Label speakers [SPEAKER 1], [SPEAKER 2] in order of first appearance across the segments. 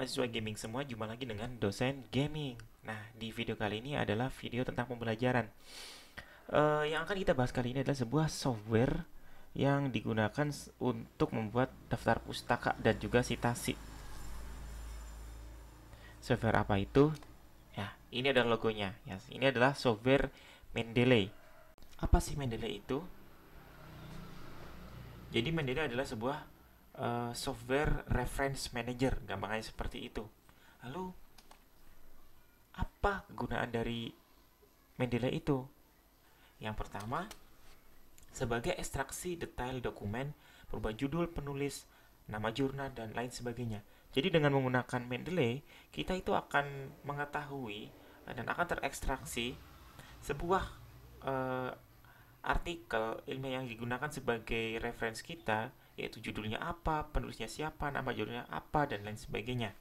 [SPEAKER 1] mahasiswa gaming semua, jumpa lagi dengan dosen gaming. Nah, di video kali ini adalah video tentang pembelajaran. Uh, yang akan kita bahas kali ini adalah sebuah software yang digunakan untuk membuat daftar pustaka dan juga sitasi. Software apa itu? Ya, ini adalah logonya. Ya, ini adalah software Mendeley. Apa sih Mendeley itu? Jadi Mendeley adalah sebuah Eh, software reference manager gampangnya seperti itu lalu apa kegunaan dari Mendeley itu yang pertama sebagai ekstraksi detail dokumen berubah judul penulis nama jurnal dan lain sebagainya jadi dengan menggunakan Mendeley kita itu akan mengetahui eh, dan akan terekstraksi sebuah uh, artikel ilmiah yang digunakan sebagai reference kita yaitu judulnya apa, penulisnya siapa, nama judulnya apa, dan lain sebagainya.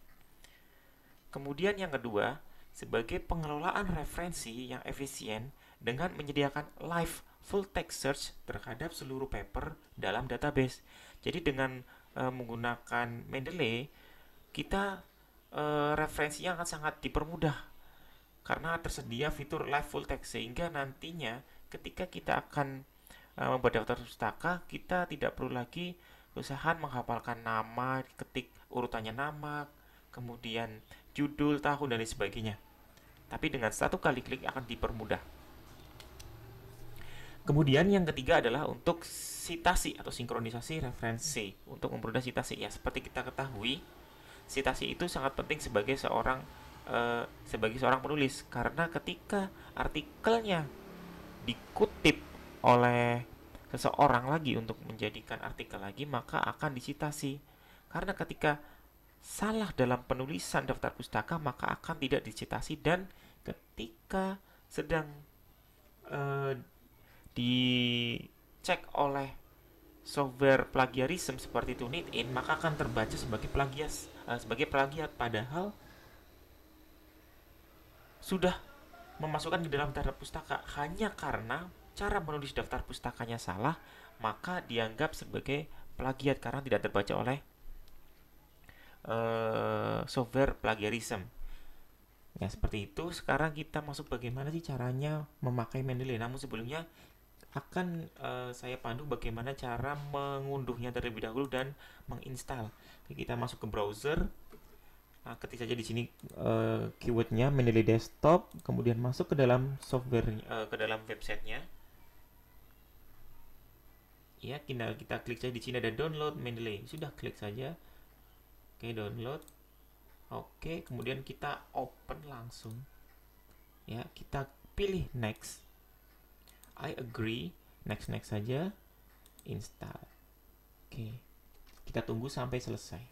[SPEAKER 1] Kemudian yang kedua, sebagai pengelolaan referensi yang efisien dengan menyediakan live full text search terhadap seluruh paper dalam database. Jadi dengan e, menggunakan Mendeley, kita e, referensinya akan sangat dipermudah karena tersedia fitur live full text sehingga nantinya ketika kita akan Eh, membuat daftar pustaka kita tidak perlu lagi usahakan menghafalkan nama, ketik urutannya nama, kemudian judul, tahun dan lain sebagainya. Tapi dengan satu kali klik akan dipermudah. Kemudian yang ketiga adalah untuk sitasi atau sinkronisasi referensi untuk mempermudah sitasi ya seperti kita ketahui sitasi itu sangat penting sebagai seorang e, sebagai seorang penulis karena ketika artikelnya dikutip oleh seseorang lagi untuk menjadikan artikel lagi maka akan disitasi karena ketika salah dalam penulisan daftar pustaka maka akan tidak disitasi dan ketika sedang uh, dicek oleh software plagiarism seperti TuneIn maka akan terbaca sebagai plagias uh, sebagai plagiat padahal sudah memasukkan di dalam daftar pustaka hanya karena cara menulis daftar pustakanya salah, maka dianggap sebagai plagiat karena tidak terbaca oleh uh, software plagiarism. Ya, seperti itu. Sekarang kita masuk bagaimana sih caranya memakai Mendeley. Namun sebelumnya akan uh, saya pandu bagaimana cara mengunduhnya terlebih dahulu dan menginstal. Kita masuk ke browser. Nah, ketik saja di sini uh, keywordnya Mendeley Desktop, kemudian masuk ke dalam software uh, ke dalam websitenya ya tinggal kita klik saja di sini ada download Mendeley sudah klik saja oke download oke kemudian kita open langsung ya kita pilih next I agree next next saja install oke kita tunggu sampai selesai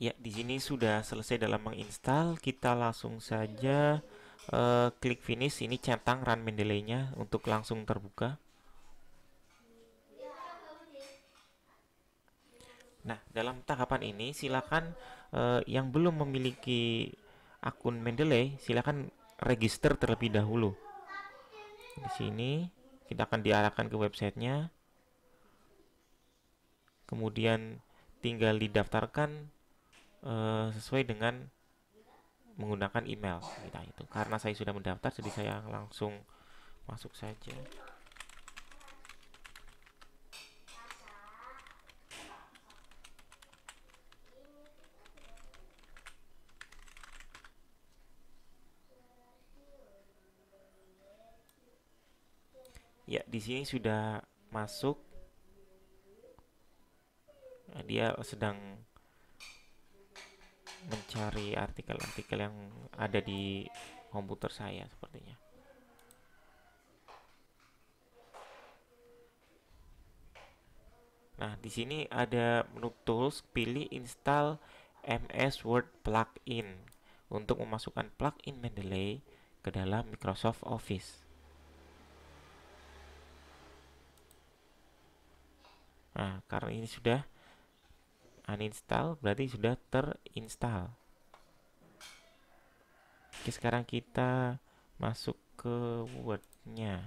[SPEAKER 1] ya di sini sudah selesai dalam menginstal kita langsung saja uh, klik finish ini centang run Mendeley-nya untuk langsung terbuka Nah, dalam tahapan ini silakan eh, yang belum memiliki akun Mendeley silakan register terlebih dahulu. Di sini kita akan diarahkan ke websitenya. Kemudian tinggal didaftarkan eh, sesuai dengan menggunakan email kita nah, itu. Karena saya sudah mendaftar jadi saya langsung masuk saja. ya di sini sudah masuk nah, dia sedang mencari artikel-artikel yang ada di komputer saya sepertinya Nah, di sini ada menu tools, pilih install MS Word plugin untuk memasukkan plugin Mendeley ke dalam Microsoft Office. Nah, karena ini sudah uninstall, berarti sudah terinstall. Oke, sekarang kita masuk ke Word-nya.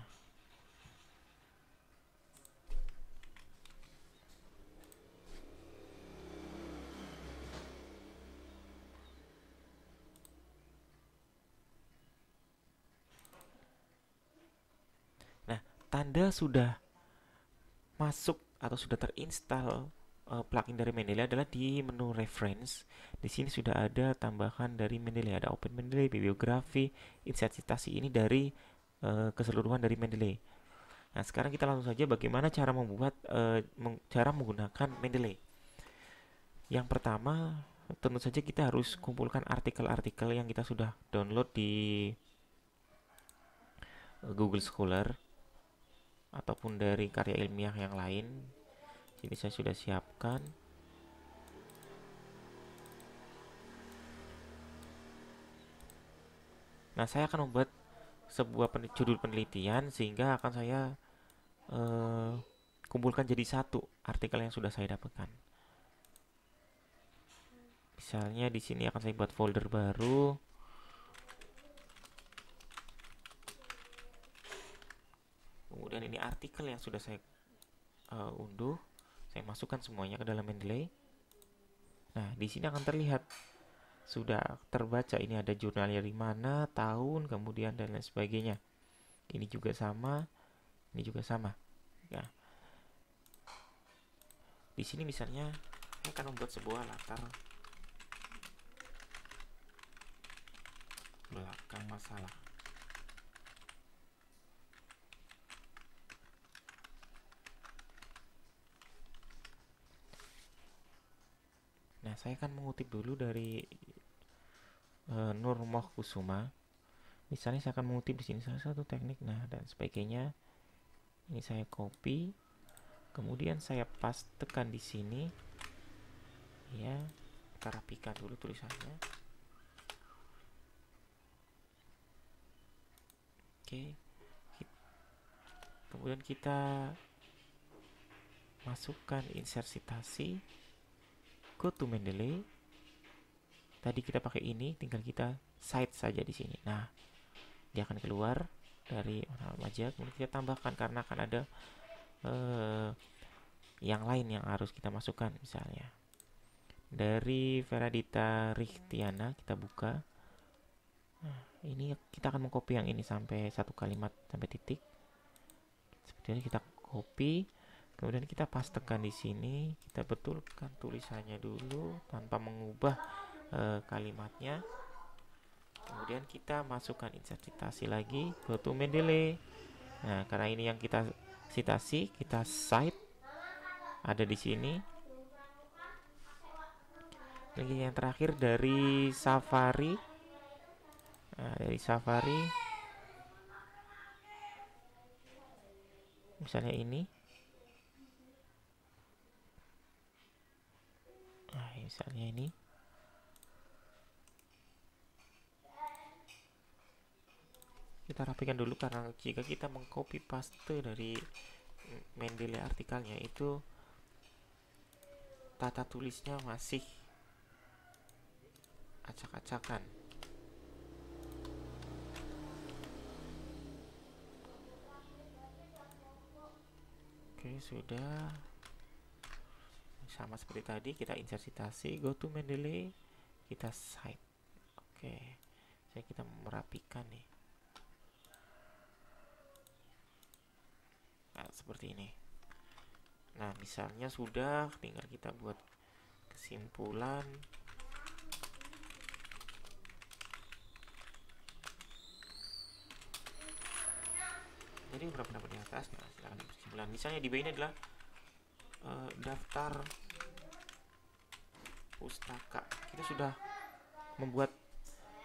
[SPEAKER 1] Nah, tanda sudah masuk atau sudah terinstall uh, plugin dari Mendeley adalah di menu reference. Di sini sudah ada tambahan dari Mendeley, ada Open Mendeley, bibliografi, insert citasi ini dari uh, keseluruhan dari Mendeley. Nah, sekarang kita langsung saja bagaimana cara membuat uh, cara menggunakan Mendeley. Yang pertama, tentu saja kita harus kumpulkan artikel-artikel yang kita sudah download di Google Scholar ataupun dari karya ilmiah yang lain ini saya sudah siapkan nah saya akan membuat sebuah pen judul penelitian sehingga akan saya uh, kumpulkan jadi satu artikel yang sudah saya dapatkan misalnya di sini akan saya buat folder baru kemudian ini artikel yang sudah saya uh, unduh saya masukkan semuanya ke dalam Mendeley nah di sini akan terlihat sudah terbaca ini ada jurnal dari mana tahun kemudian dan lain sebagainya ini juga sama ini juga sama ya di sini misalnya saya akan membuat sebuah latar belakang masalah saya akan mengutip dulu dari uh, Nur Moh Kusuma. Misalnya saya akan mengutip di sini salah satu teknik, nah dan sebagainya. Ini saya copy, kemudian saya paste pastekan di sini. Ya, kita rapikan dulu tulisannya. Oke, kemudian kita masukkan insertasi go to Mendeley tadi kita pakai ini tinggal kita side saja di sini nah dia akan keluar dari mana aja. kemudian kita tambahkan karena akan ada uh, yang lain yang harus kita masukkan misalnya dari Veradita Richtiana kita buka nah, ini kita akan mengcopy yang ini sampai satu kalimat sampai titik seperti ini kita copy kemudian kita pastekan di sini kita betulkan tulisannya dulu tanpa mengubah e, kalimatnya kemudian kita masukkan insert citasi lagi go to Mendeley nah karena ini yang kita citasi kita cite ada di sini lagi yang terakhir dari Safari nah, dari Safari misalnya ini misalnya ini kita rapikan dulu karena jika kita mengcopy paste dari mm, Mendeley artikelnya itu tata tulisnya masih acak-acakan oke sudah sama seperti tadi kita insert citasi go to Mendeley kita site oke okay. saya kita merapikan nih nah, seperti ini nah misalnya sudah tinggal kita buat kesimpulan jadi berapa berapa di atas nah silakan kesimpulan misalnya di B ini adalah uh, daftar pustaka kita sudah membuat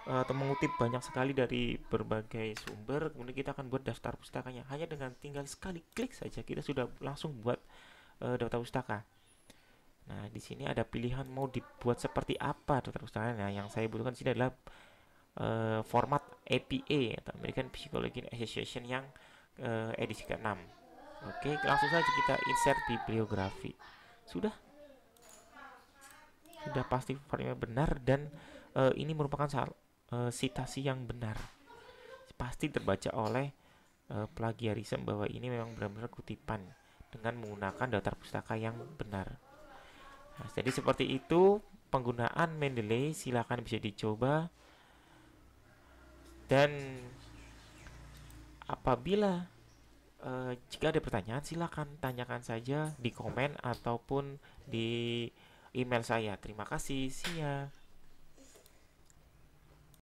[SPEAKER 1] atau eh, mengutip banyak sekali dari berbagai sumber kemudian kita akan buat daftar pustakanya hanya dengan tinggal sekali klik saja kita sudah langsung buat uh, daftar pustaka nah di sini ada pilihan mau dibuat seperti apa daftar pustakanya nah, yang saya butuhkan sini adalah uh, format APA atau American Psychological Association yang uh, edisi ke-6 oke langsung saja kita insert bibliografi sudah sudah pasti variabel benar dan uh, ini merupakan uh, sitasi yang benar pasti terbaca oleh uh, plagiarisme bahwa ini memang benar-benar kutipan dengan menggunakan daftar pustaka yang benar nah, jadi seperti itu penggunaan Mendeley silahkan bisa dicoba dan apabila uh, jika ada pertanyaan silahkan tanyakan saja di komen ataupun di email saya. Terima kasih. Siap.